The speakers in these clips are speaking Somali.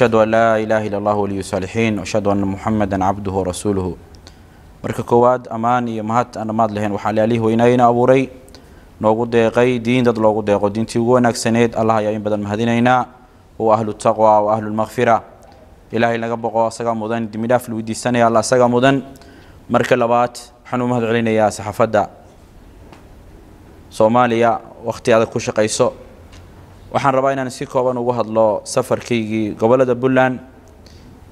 ashhadu an laa ilaaha illa allah waliyu saalixiin ashhadu anna muxamadan cabduhu warasuuluhu marka koowaad ammaan iyo mahad aan dhammaad lahayn waxaa laalihii weynayeyna abuuray noogu deeqay diin dad loogu deeqo diintii ugu wanaagsaneyd allah ayaa in badan mahadinaynaa oo ahlu taqwa oo ahlu lmakfira ilaahay naga boqo asagaa mudan dimidhaaf laweydiisanaya alla asagaa mudan marka labaad waxaan u mahad celinayaa saxaafadda soomaaliya wakhti adag ku shaqayso waxaan rabaa inaan si kooban ugu hadlo safarkaygii gobollada puntland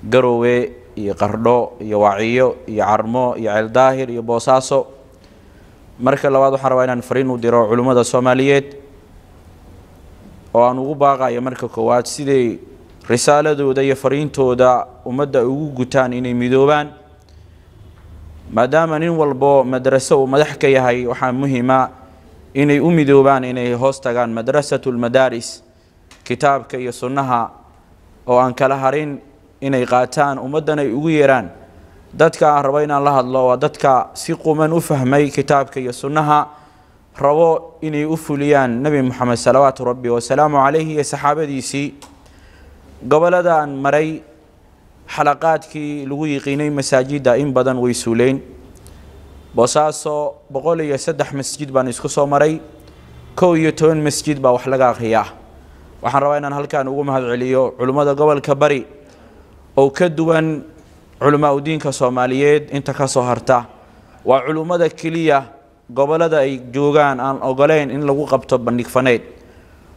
garowe iyo qardho iyo waciyo iyo carmo iyo ceeldaahir iyo boosaaso marka labaad waxaan rabaa inaan fariin u diro culimmada soomaaliyeed oo aan ugu baaqayo marka koowaad siday risaaladooda iyo fariintooda ummadda ugu gutaan inay midoobaan maadaama nin walbo madraso uu madax ka yahay waxaa muhima inay u midoobaan inay hoos tagaan madrasatu lmadaaris kitaabka iyo sunnaha oo aan kala harin inay qaataan ummaddan ay ugu yeeraan dadka aan rabo inaan la hadlo waa dadka si quman u fahmay kitaabka iyo sunnaha rabo inay u fuliyaan nebi moxamed salawaatu rabbi wasalaamu calayhi iyo saxaabadiisii gobolladaan maray xalaqaadkii lagu yiqiinay masaajidda in badan waysuuleyn boosaaso boqol iyo saddex masjid baan isku soo maray kow iyo toban masjid baa wax laga akhriyaa waxaan rabaa inaan halkan ugu mahad celiyo culimmada gobolka bari oo ka duwan culimaauddiinka soomaaliyeed inta ka soo harta waa culimmada keliya gobollada ay joogaan aan ogoleyn in lagu qabto bandhig faneed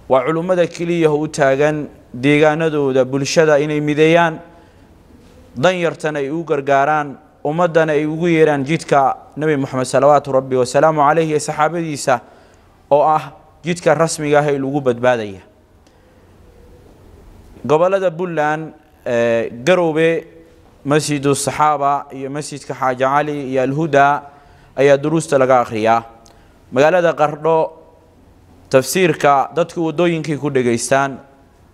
waa culimmada keliya u taagan deegaanadooda bulshada inay mideeyaan yartan ay u gargaaraan ummaddana ay ugu yeeraan jidka nebi moxamed salawaatu rabbi wasalaamu caleyh iyo saxaabadiisa oo ah jidka rasmiga ah ee lagu badbaadaya gobollada puntland eh, garowbe masjidu saxaaba iyo masjidka xaaji cali iyo alhuda ayaa duruusta laga akhriyaa magaalada qardho tafsiirka dadku waddooyinkay ku dhegaystaan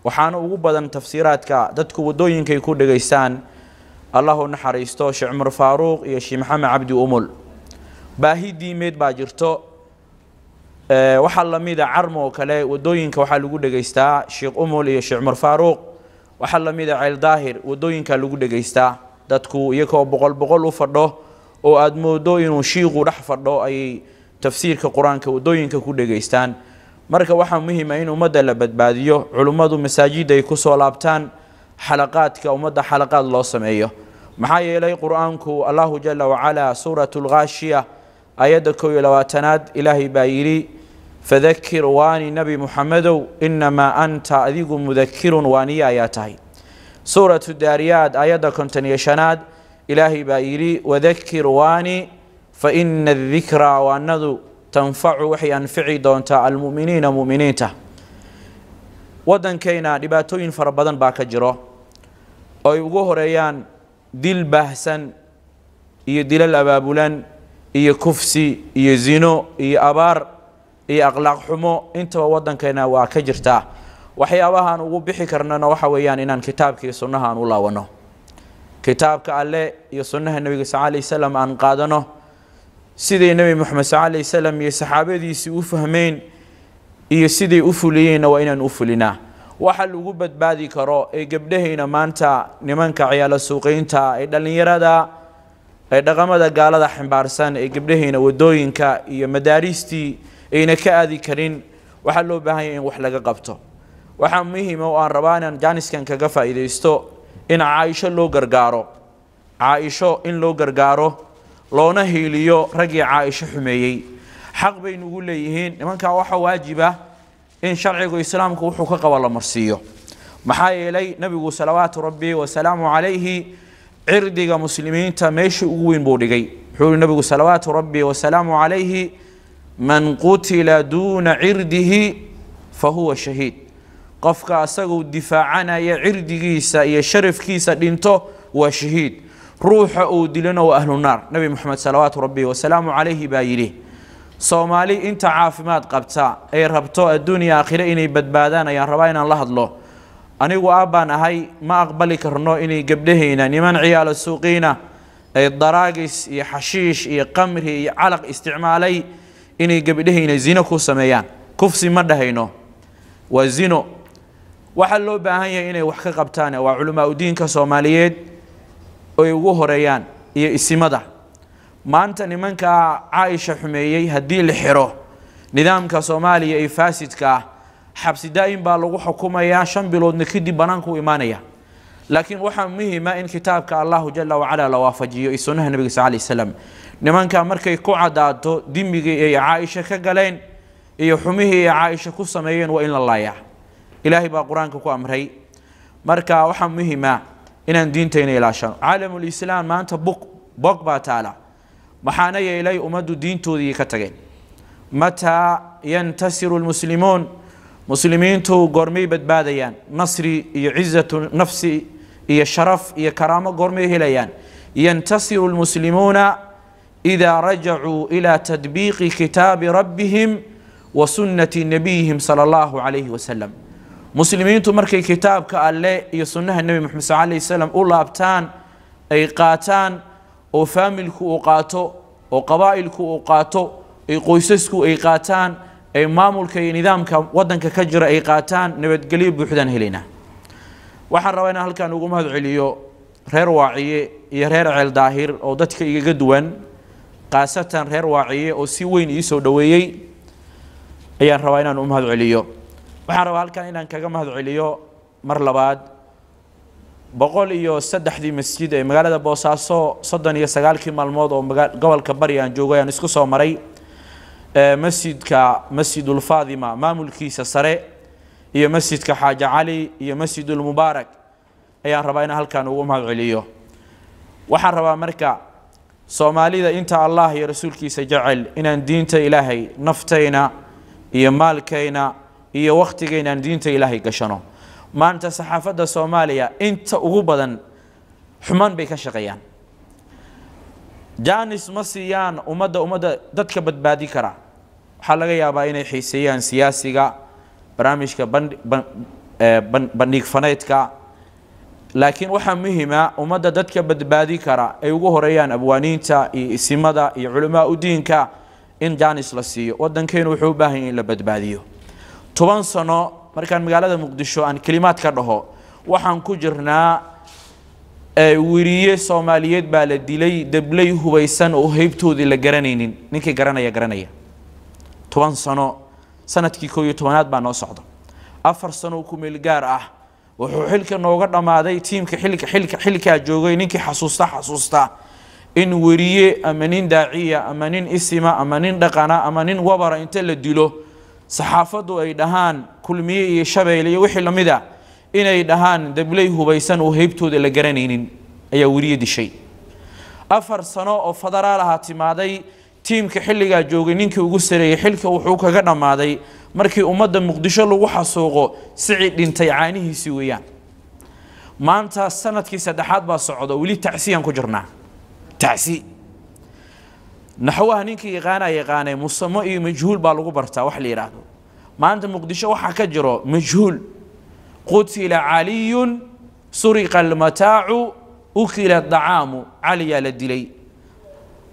waxaana ugu badan tafsiiraadka dadku waddooyinkay ku dhegaystaan allah u naxariisto shee cumar faaruuq iyo shee maxamed cabdi umul baahi diimeed baa jirto eh, waxaa lamida carmo oo kale wadooyinka waxaa lagu dhegaystaa sheekh umul iyo shee cumar faaruuq waxaa lamida ceel daahir wadooyinka lagu dhegaystaa dadku iyagoo boqol boqol u fadho oo aada moodo inuu shiiqu dhex fadho ayay tafsiirka qur-aanka wadooyinka ku dhegaystaan marka waxaa muhiima ah in ummadda la badbaadiyo culummadu masaajid ku soo laabtaan xalaqaadka ummadda xalaqaad loo sameeyo maxaa yeelay qur-aanku allahu jala wacalaa suurat lghaashiya ayadda kow iyo labaatanaad ilaahay baa yidhi fadakir waani nebi muxamedow inamaa anta adigu mudakirun waaniya ayaa tahay suuratu daariyaad ayadda konton iyo shanaad ilaahay baa yidhi wadakir waani faina adikraa waanadu tanfacu waxay anfici doontaa almu'miniina mu'miniinta waddankeyna dhibaatooyin fara badan baa ka jiro oy ugu horeeyaan dil baahsan iyo dilal abaabulan iyo kufsi iyo zino iyo abaar iyo akhlaaq xumo intaba waddankeyna waa ka jirtaa waxyaabahaan ugu bixi karnana waxa weeyaan inaan kitaabkaiyo sunnaha aan u laawanno kitaabka alle iyo sunnaha nebiga sal alay salam aan qaadano siday nebi moxamed sal alay salam iyo saxaabadiisii u fahmeen iyo siday u fuliyeenna waa inaan u fulinaa waxa lagu badbaadi karo ee gebdhahayna maanta nimanka ciyaalo suuqaynta ee dhallinyarada ee dhaqamada gaalada ximbaarsan ee gebdhahayna wadooyinka iyo madaariistii ayna ka aadi karin waxaa loo baahanya in wax laga qabto waxaa muhiima ah oo aan rabaa inaan jaaniskan kaga faa'iidaysto in caaisho loo gargaaro caaisho in loo gargaaro loona hiiliyo raggii caaisho xumeeyey xaq baynu ugu leeyihiin nimankaa waxaa waajiba in sharcigu islaamku wuxuu ka qaba la marsiiyo maxaa yeelay nabigu salawaatu rabbi wasalaamu calayhi cirdiga muslimiinta meeshii ugu weyn buu dhigay wuxuu yihi nebigu salawaatu rabbi wasalaamu calayhi man qutila duuna cirdihi fa huwa shahiid qofka asaguu difaacanaya cirdigiisa iyo sharafkiisa dhinto waa shahiid ruuxa uu dilana waa ahlunaar nabi moxamed salawaatu rabbi wasalaamu calayhi baa yidhi soomaali inta caafimaad qabta ay rabto adduuniya aakhire inay badbaadaan ayaan rabaa inaan la hadlo anigu aabbaan ahay ma aqbali karno inay gabdhahayna niman ciyaalo suuqiina ay daraagis iyo xashiish iyo qamri iyo calaq isticmaalay inay gabdhahayna zino ku sameeyaan kufsi ma dhahayno waa zino waxaa loo baahan yahay inay wax ka qabtaan waa culimaa udiinka soomaaliyeed ay ugu horeeyaan iyo isimada maanta nimanka caaisha xumeeyey haddii la xiro nidaamka soomaaliya ee faasidka ah xabsi daa'im baa lagu xukumayaa shan biloodna kadib bannaanka imaanaya laakiin waxaa muhima in kitaabka allahu jala wacalaa la waafajiyo iyo sunnaha nebiga sal lay slam nimanka markay ku cadaato dimigii ay caaisha ka galeen iyo xumihii ay caaisha ku sameeyeen waa in la laayaa ilaahay baa qur-aanka ku amray marka waxaa muhima inaan diintayna ilaashano caalamulislaam maanta bog bog baa taala maxaana yeelay ummaddu diintoodii ka tageen mataa yantasiru lmuslimuun muslimiintu gormay badbaadayaan nasri iyo cizatu nafsi iyo sharaf iyo karaamo gormay helayaan yantasiru lmuslimuuna idaa rajacuu ilaa tadbiiqi kitaabi rabbihim wa sunnati nabiyihim sala allahu calayhi wasalam muslimiintu markay kitaabka alleh iyo sunnaha nebi moxamed sal alay wasalam u laabtaan ay qaataan oo faamilku uu qaato oo qabaa'ilku uu qaato ay qoysasku ay qaataan ay maamulka iyo nidaamka wadanka ka jira ay qaataan nabadgelyo buuxdaan helaynaa waxaan rabaa inaan halkan ugu mahad celiyo reer waaciye iyo reer ceel daahir oo dadka igaga duwan khaasatan reer waaciye oo si weyn ii soo dhoweeyey ayaan rabaa inaan u mahad celiyo waxaan rabaa halkan inaan kaga mahad celiyo mar labaad boqol iyo saddexdii masjid ee magaalada boosaaso soddon iyo sagaalkii maalmood oo gobolka bari aan joogay aan isku soo maray masjidka masjidulfaadima maamulkiisa sare iyo masjidka xaaja cali iyo masjidulmubaarak ayaan rabaa inaan halkan ugu mahad celiyo waxaan rabaa marka soomaalida inta allah iyo rasuulkiisa jecel inaan diinta ilaahay naftayna iyo maalkayna iyo wakhtigayna diinta ilaahay gashano maanta saxaafadda soomaaliya inta ugu badan xumaan bay ka shaqeeyaan jaanis ma siiyaan ummadda ummadda dadka badbaadi kara waxaa laga yaabaa inay xiiseeyaan siyaasiga barnaamijka eh, bandhig laakiin waxaa muhima ummadda dadka badbaadi kara ay ugu horeeyaan abwaaniinta iyo isimada iyo culamaa u diinka in jaanis la siiyo waddankeynu wuxuu u baahan yahy in la badbaadiyo toban sano markaan magaalada muqdisho aan kelimaad ka dhaho waxaan ku jirnaa wiriye soomaaliyeed baa la dilay dablay hubaysan oo heybtoodii la garanaynin ninkii garanaya garanaya toban sano sanadkii koo iyo tobanaad baa noo socda afar sano ku gaar ah wuxuu xilka nooga dhammaaday tiimka xilka xilka xilkaa joogay ninkii xasuusta xasuusta in weriye ama nin daaciya ama nin isima ama nin dhaqana ama nin wabara inta la dilo saxaafaddu ay dhahaan kulmiye iyo shabeelle iyo wixii la mid a inay dhahaan dablay hubaysan oo heybtooda la garanaynin ayaa weriye dishay afar sano oo federaalaha timaaday tiimka xilligaa joogay ninkii ugu sareeyey xilka wuxuu kaga dhammaaday markii ummadda muqdisho lagu xasuuqo sicii dhintay caanihiisii weeyaan maanta sanadkii saddexaad baa socda weli tacsiyaan ku jirnaa tacsi naxwaha ninkii yaqaana yaqaanay musamo iyo majhuul baa lagu bartaa wax la yidhaahdo maanta muqdisho waxaa ka jiro majhuul qutila caliyun suriqa almataacu ukila dacaamu caliyaa la dilay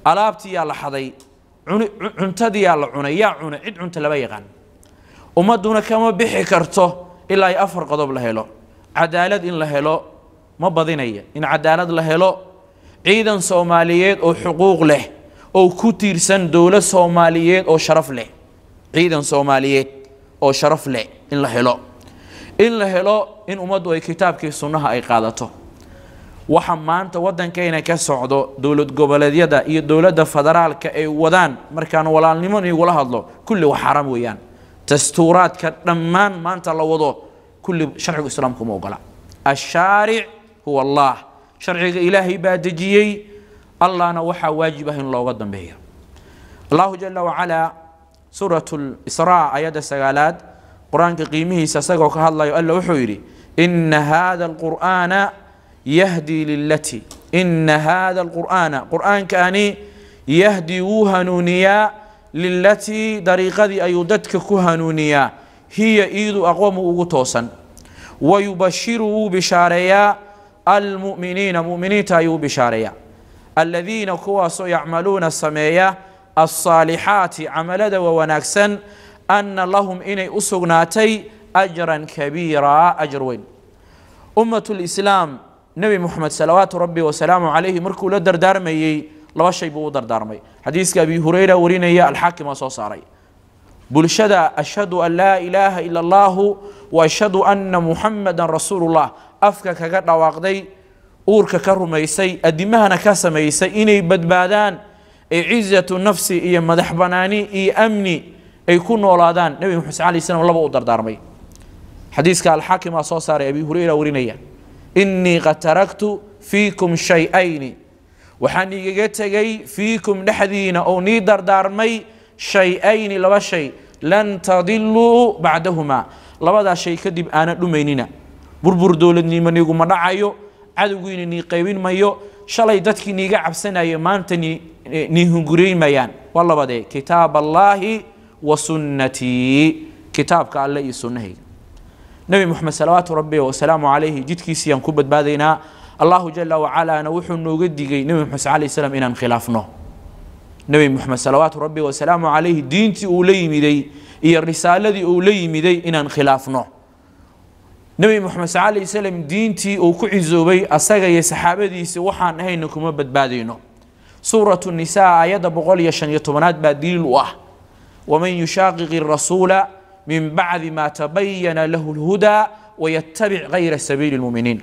alaabtiyaa la xaday cuntadiyaa la cunay yaa cunay cid cunta lama yaqaan ummadduna kama bixi karto ilaa ay afar qodob la helo cadaalad in la helo ma badinaya in cadaalad la helo ciidan soomaaliyeed oo xuquuq leh oo ku tiirsan dowlad soomaaliyeed oo sharaf leh ciidan soomaaliyeed oo sharaf leh in la helo in la helo in ummaddu ay kitaabkii sunnaha ay qaadato waxa maanta waddankayna ka socdo dowlad goboleedyada iyo dowladda federaalka ay wadaan markaan walaalnimo igula hadlo kulli wax xaaraam weeyaan dastuuraadka dhammaan maanta la wado kulli sharcigu islaamku ma ogola ashaaric huwa allah sharciga ilaahay baa dejiyey allahna waxaa waajib ah in looga dambeeyo allahu jala wacalaa suurat lisraa ayadda sagaalaad qur-aanka qiimihiisa isagoo ka hadlayo alla wuxuu yidhi ina hada alqur'aana yahdii lilati ina hada alqur'aana qur'aankaani yahdii wuu hanuuniyaa lilatii dariiqadii ayuu dadka ku hanuuniyaa hiya iidu aqwamu ugu toosan wayubashiru wuu bishaareeyaa almu'miniina mu'miniinta ayuu bishaareeyaa الذين كوا سو يعملون السمية الصالحات عملدا ووناكسا أن لهم إني أسغناتي أجرا كبيرا أجر وين أمة الإسلام نبي محمد صلوات ربي وسلامه عليه مركو لدر دارمي لوشي بو در دارمي حديث كابي هريرة ورينيا الحاكم صوصاري بلشدا أشهد أن لا إله إلا الله وأشهد أن محمدا رسول الله أفكا كقد واقدي uurka ka rumaysay adimahana ka samaysay inay badbaadaan ay cizatu nafsi iyo madax banaani iyo amni ay ku noolaadaan nebi muxamed sal alay slam laba u dardaarmay xadiiska alxaakim aa soo saaray abi hurayra warinaya innii qad taraktu fiikum shay-ayni waxaan igaga tegay fiikum dhexdiina oo nii dardaarmay shay-ayni laba shay lan tadiluu bacdahumaa labadaa shay kadib aana dhumaynina burbur dowladnimanigu ma dhacayo cadowgiina nii qaybin mayo shalay dadkii niiga cabsanaya maanta nii hunguriyn mayaan waa labadee kitaab allaahi wa sunnatii kitaabka alle iyo sunnahayga nebi moxamed salawaatu rabbi wasalaamu calayhi jidkiisiyaan ku badbaadaynaa allahu jala wacalaana wuxuu nooga digay nebi moxamed sal alay slam inaan khilaafno nebi moxamed salawaatu rabbi wasalaamu calayhi diintii uu la yimiday iyo risaaladii uu la yimiday inaan khilaafno nebi moxamed sal alay wslam diintii uu ku cizoobay asaga iyo saxaabadiisi waxaan ahayna kuma badbaadayno suuratu nisaa aayadda boqol iyo shan iyo tobanaad baa daliil u ah waman yushaaqiqi rasuula min bacdi maa tabayana lahu lhudaa wayatabic gayra sabiili lmuminiin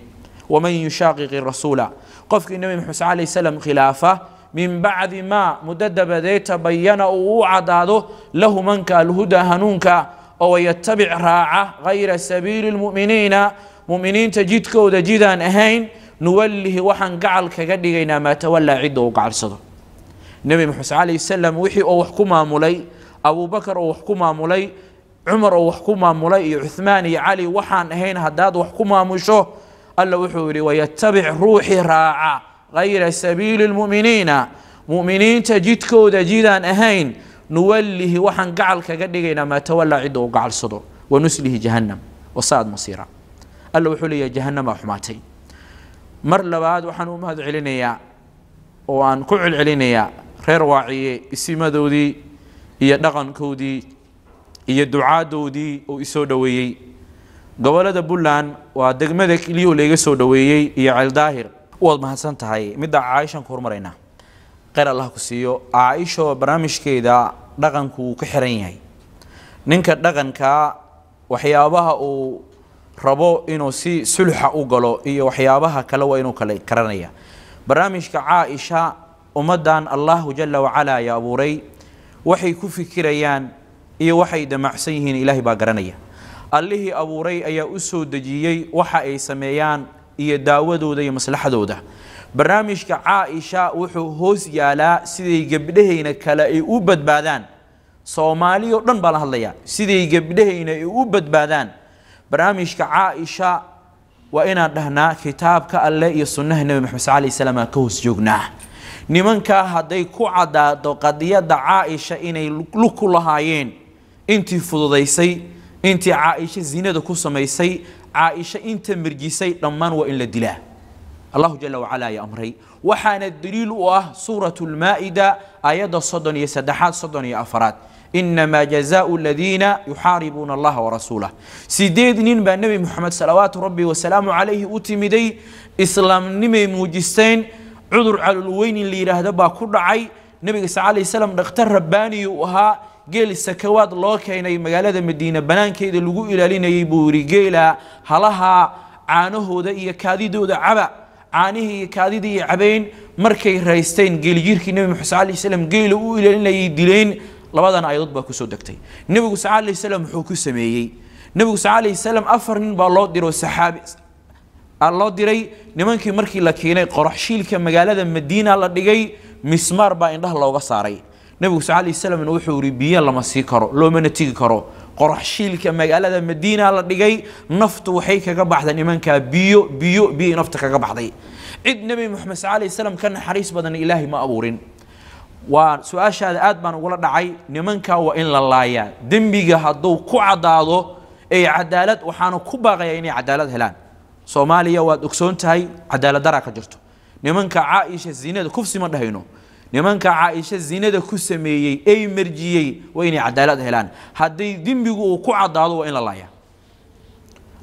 waman yushaaqiqi rasuula qofkii nebi moxamed sal alay wslam khilaafa min bacdi maa muddo dabadeed tabayana uu u cadaado lahu manka alhudaa hanuunka oo wayatabic raaca hayra sabiili اlmu'miniina mu'miniinta jidkooda jidaan ahayn nuwallihi waxaan gacal kaga dhigaynaa maa tawallaa cidda uu gacalsado nebi muxuuse calayh salam wixii oo wax ku maamulay abuubakar oo wax ku maamulay cumar oo wax ku maamulay iyo cuhmaan iyo cali waxaan ahayn haddaad wax ku maamusho alla wuxuu yidhi wayatabic ruuxii raaca hayra sabiili اlmu'miniina mu'miniinta jidkooda jidaan ahayn nuwalihi waxaan gacal kaga dhigaynaa maa tawallaa cidda uu gacalsado wa nuslihi jahanam wasaad masiira alla wuxuu leeyahay jahanamaa xumaatay mar labaad waxaan u mahad celinayaa oo aan ku celcelinayaa reer waaciye isimadoodii iyo dhaqankoodii iyo ducaadoodii oo isoo dhoweeyey gobolada puntland waa degmada keliyo layga soo dhoweeyey iyo ceeldaahir waad mahadsan tahay middaa caaishaan ku hormaraynaa kheyr allah ku siiyo caaisho barnaamijkeeda dhaqanku wuu ku xiran yahay ninka dhaqanka waxyaabaha uu rabo inuu si sulxa u galo iyo waxyaabaha kale waa inuu kale karanaya barnaamijka caaisha ummaddan allahu jala wacalaa ya abuuray waxay ku fikirayaan iyo waxay damacsan yihiin ilaahay baa garanaya allihii abuuray ayaa u soo dejiyey waxa ay sameeyaan iyo daawadooda iyo maslaxadooda barnaamijka caaisha wuxuu hoos yaalaa siday gebdhahayna kale ay u badbaadaan soomaali oo dhan baa la hadlayaa siday gebdhahayna ay u badbaadaan barnaamijka caaisha waa inaan dhahnaa kitaabka alleh iyo sunnaha nebi maxamed sal lay slam aan ka hoos joognaa nimankaa hadday ku caddaado qadiyadda caaisha inay lug ku lahaayeen intii fududaysay intii caaisho zinada ku samaysay caaisha inta mirjisay dhammaan waa in la dilaa الله جل وعلا يا أمري وحان الدليل واه سورة المائدة آيات صدن يسدحات صدن يا أفراد إنما جزاء الذين يحاربون الله ورسوله سيديد ننبى النبي محمد صلوات ربي وسلام عليه أتمدي إسلام نمي موجستين عذر على الوين اللي يرهدبا كرعي نبي صلى الله عليه وسلم دكتور رباني وها كينا sakawaad مدينة بنان كيد madiina إلى lagu يبوري قيل هلها عانه ذا إيا كاذي kaadidooda عبا caanihii iyo kaadidii iyo cabayn markay raysteen geelijirkii nebi muxuud sal slam geela u ilaalinayay dileen labadan aayadood baa kusoo degtay nebigu sal alay slam muxuu ku sameeyey nebigu sal alay slam afar nin baa loo diro saxaabi loo diray nimankii markii la keenay qoraxshiilka magaalada madiina la dhigay mismaar baa indhaha looga saaray nebigu sal alay slamna wuxuu yidhi biyo lama sii karo loomana tigi karo qorax shiilka magaalada madiina la dhigay naftu waxay kaga baxda nimankaa biyo biyo biyay nafta kaga baxday cid nebi moxamed sal alay slam ka naxariis badan ilaahay ma abuurin waa su-aashaada aad baan ugula dhacay nimankaa waa in la laayaa dembiga hadduu ku caddaado ee cadaalad waxaana ku baaqaya inay cadaalad helaan soomaaliya waad ogsoon tahay cadaalad daraa ka jirto nimanka caaisha zinada kufsi ma dhahayno nimanka caaisha zinada ku sameeyey ey marjiyey waa inay cadaalad helaan hadday dembigu uu ku cadaado waa in la laaya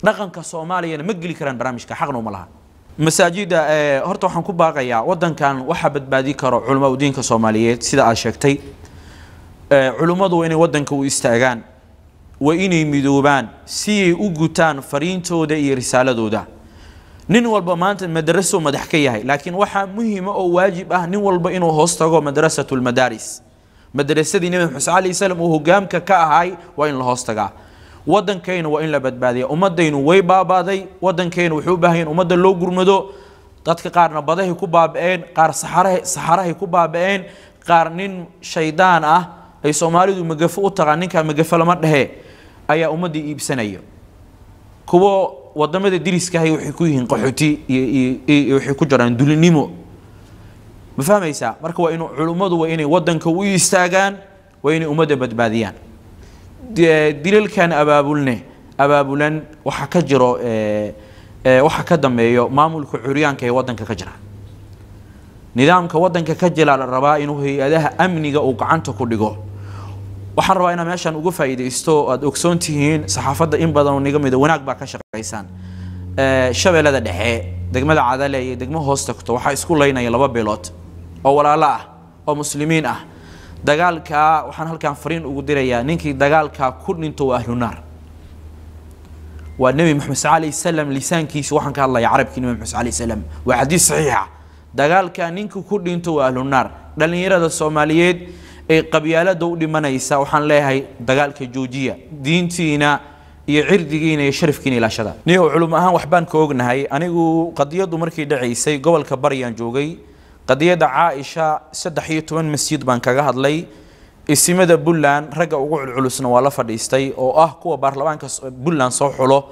dhaqanka soomaaliyana ma geli karaan barnaamijka xaqna uma laha masaajida eh, horta waxaan ku baaqayaa wadankan waxaa badbaadi karo culamaa diinka soomaaliyeed sida aad sheegtay eh, culummadu waa inay wadanka u istaagaan waa inay midoobaan si ay u gutaan fariintooda iyo risaaladooda nin walba maanta madrasou madax ka yahay laakiin waxaa muhiima ah oo waajib ah nin walba inuu hoos tago madrasat lmadaaris madrasadii nebi muxuse alayh slam uu hogaamka ka ahay waa in la hoos tagaa waddankaynu waa in la badbaadiya ummadaynu way baabaaday waddankaynu wuxuu u baahayen ummadda loo gurmado dadka qaarna badahay ku baaba'een qaar saxarahay ku baaba'een qaar nin shaydaan ah ay soomaalidu magafo u taqaan ninkaa magafo lama dhehe ayaa ummaddii iibsanaya kuwo wadamada diriskaah waxay ku yihiin qaxoti waxay ku jiraan dulinimo ma fahmaysaa marka waa inu culummadu waa inay wadanka u istaagaan waa inay ummadda badbaadiyaan e, dilalkan abaabulne abaabulan waxaa ka jiro e, e, waxaa ka dambeeyo maamulka curyaanka ee wadanka ka jira nidaamka wadanka ka jira la rabaa inuu hay-adaha amniga uu gacanta ku dhigo waxaan rabaa inaa meeshaan uga faa'iidaysto oo aad ogsoon tihiin saxaafadda in badan oo naga mida wanaag baa ka shaqaysaan shabeellada dhexe degmada cadale iyo degmo hoos tagto waxaa isku laynaya laba bilood oo walaalo ah oo muslimiin ah dagaalkaa waxaan halkaan fariin ugu dirayaa ninkii dagaalkaa ku dhinto waa ahlunaar waa nebi maxamed sal alayh salam lisaankiisa waxaan ka hadlaya carabkii nebi maxamed sal alayh salam waa xadiis saxiixa dagaalkaa ninkii ku dhinto waa ahlunaar dhallinyarada soomaaliyeed ay qabyaalada u dhimanaysa waxaan leeyahay dagaalka joojiya diintiina iyo cirdigiina iyo sharafkiina ilaashada niyow culum ahaan waxbaan ka ognahay anigu qadiyadu markii dhacaysay gobolka baryaan joogay qadiyada caaisha saddex iyo toban masjid baan kaga hadlay isimada buntland ragga ugu culculusna waa la fadhiistay oo ah kuwa baarlamaanka buntland soo xulo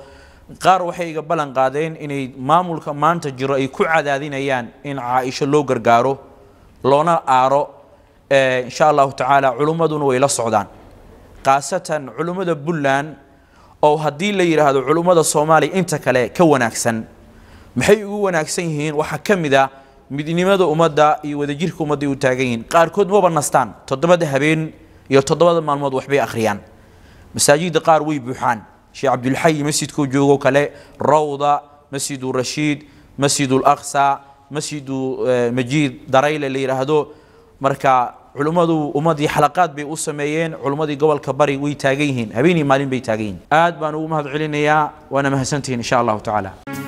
qaar waxay iga ballan qaadeen inay maamulka maanta jiro ay ku cadaadinayaan in caaisho loo gargaaro loona aaro in sha allahu tacaala culummaduna way la socdaan khaasatan culummada buntland oo haddii la yidhaahdo culummada soomaaliya inta kale ka wanaagsan maxay ugu wanaagsan yihiin waxaa ka mid a midnimada ummadda iyo wadajirka ummadday u taagan yihiin qaarkood maba nastaan toddobada habeen iyo toddobada maalmood waxbay akhriyaan masaajidda qaar way buuxaan sheekh cabdulxayi masjidkuu joogo kale rawda masjidu rashiid masjidu alaqsa masjidu majiid darayle la yidhaahdo marka culummadu ummadii xalaqaad bay u sameeyeen culummadii gobolka bari way taagan yihiin habeenii maalin bay taagan yihiin aad baan ugu mahad waana mahadsantihiin insha allahu tacaala